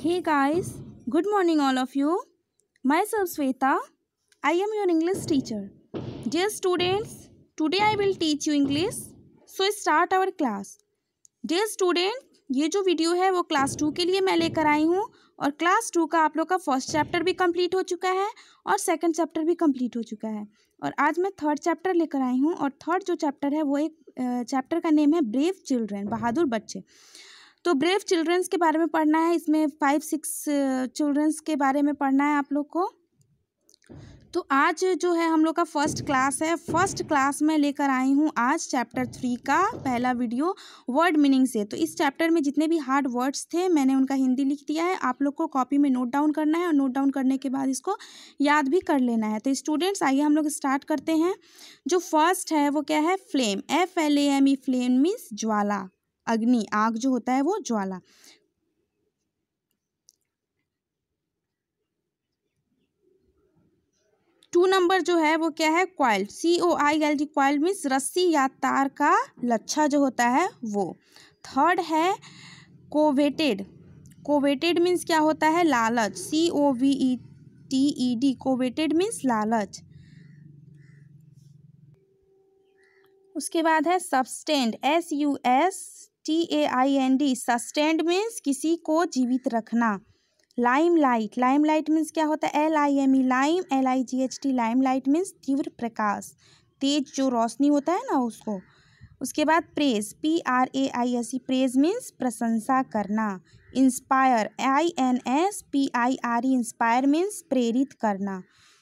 Hey guys, good morning all of you. Myself Sweta. I am your English teacher. Dear students, today I will teach you English. So start our class. Dear student ये जो video है वो class to के लिए मैं लेकर आई हूँ और क्लास टू का आप लोग का फर्स्ट चैप्टर भी कंप्लीट हो चुका है और सेकंड चैप्टर भी कंप्लीट हो चुका है और आज मैं थर्ड चैप्टर लेकर आई हूँ और थर्ड जो चैप्टर है वो एक चैप्टर का नेम है ब्रेव चिल्ड्रेन बहादुर बच्चे तो ब्रेव चिल्ड्रंस के बारे में पढ़ना है इसमें फाइव सिक्स चिल्ड्रंस के बारे में पढ़ना है आप लोग को तो आज जो है हम लोग का फर्स्ट क्लास है फर्स्ट क्लास में लेकर आई हूँ आज चैप्टर थ्री का पहला वीडियो वर्ड मीनिंग से तो इस चैप्टर में जितने भी हार्ड वर्ड्स थे मैंने उनका हिंदी लिख दिया है आप लोग को कॉपी में नोट डाउन करना है और नोट डाउन करने के बाद इसको याद भी कर लेना है तो स्टूडेंट्स आइए हम लोग स्टार्ट करते हैं जो फर्स्ट है वो क्या है flame F L A M E flame means ज्वाला अग्नि आग जो होता है वो ज्वाला टू नंबर जो है वो क्या है coil C O I L G coil means रस्सी या तार का लच्छा जो होता है वो थर्ड है कोवेटेड कोवेटेड मीन्स क्या होता है लालच C O V E T E D coveted means लालच उसके बाद है sustained S U S T A I N D sustained means किसी को जीवित रखना limelight limelight means क्या होता है L I M E lime L I G H T limelight means तीव्र प्रकाश तेज जो रोशनी होता है ना उसको उसके बाद praise P R A I S E praise means प्रशंसा करना inspire I N S P I R E inspire means प्रेरित करना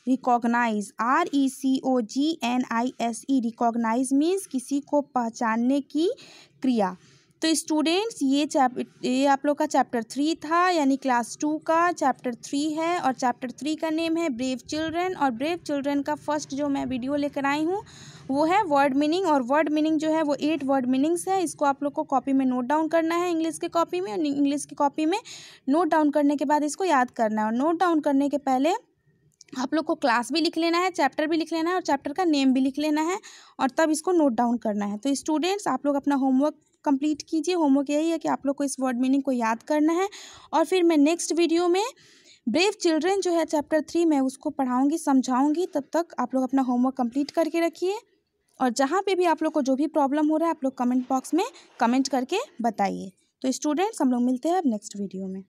recognise R E C O G N I S E recognise means किसी को पहचानने की क्रिया तो स्टूडेंट्स ये चैप ये आप लोग का चैप्टर थ्री था यानी क्लास टू का चैप्टर थ्री है और चैप्टर थ्री का नेम है ब्रेव चिल्ड्रन और ब्रेव चिल्ड्रन का फर्स्ट जो मैं वीडियो लेकर आई हूँ वो है वर्ड मीनिंग और वर्ड मीनिंग जो है वो एट वर्ड मीनिंग्स है इसको आप लोग को कॉपी में नोट डाउन करना है इंग्लिश के कॉपी में और इंग्लिश की कॉपी में नोट डाउन करने के बाद इसको याद करना है और नोट डाउन करने के पहले आप लोग को क्लास भी लिख लेना है चैप्टर भी लिख लेना है और चैप्टर का नेम भी लिख लेना है और तब इसको नोट डाउन करना है तो स्टूडेंट्स आप लोग अपना होमवर्क कंप्लीट कीजिए होमवर्क यही है कि आप लोग को इस वर्ड मीनिंग को याद करना है और फिर मैं नेक्स्ट वीडियो में ब्रेव चिल्ड्रेन जो है चैप्टर थ्री मैं उसको पढ़ाऊँगी समझाऊँगी तब तक आप लोग अपना होमवर्क कम्प्लीट करके रखिए और जहाँ पर भी आप लोग को जो भी प्रॉब्लम हो रहा है आप लोग कमेंट बॉक्स में कमेंट करके बताइए तो स्टूडेंट्स हम लोग मिलते हैं अब नेक्स्ट वीडियो में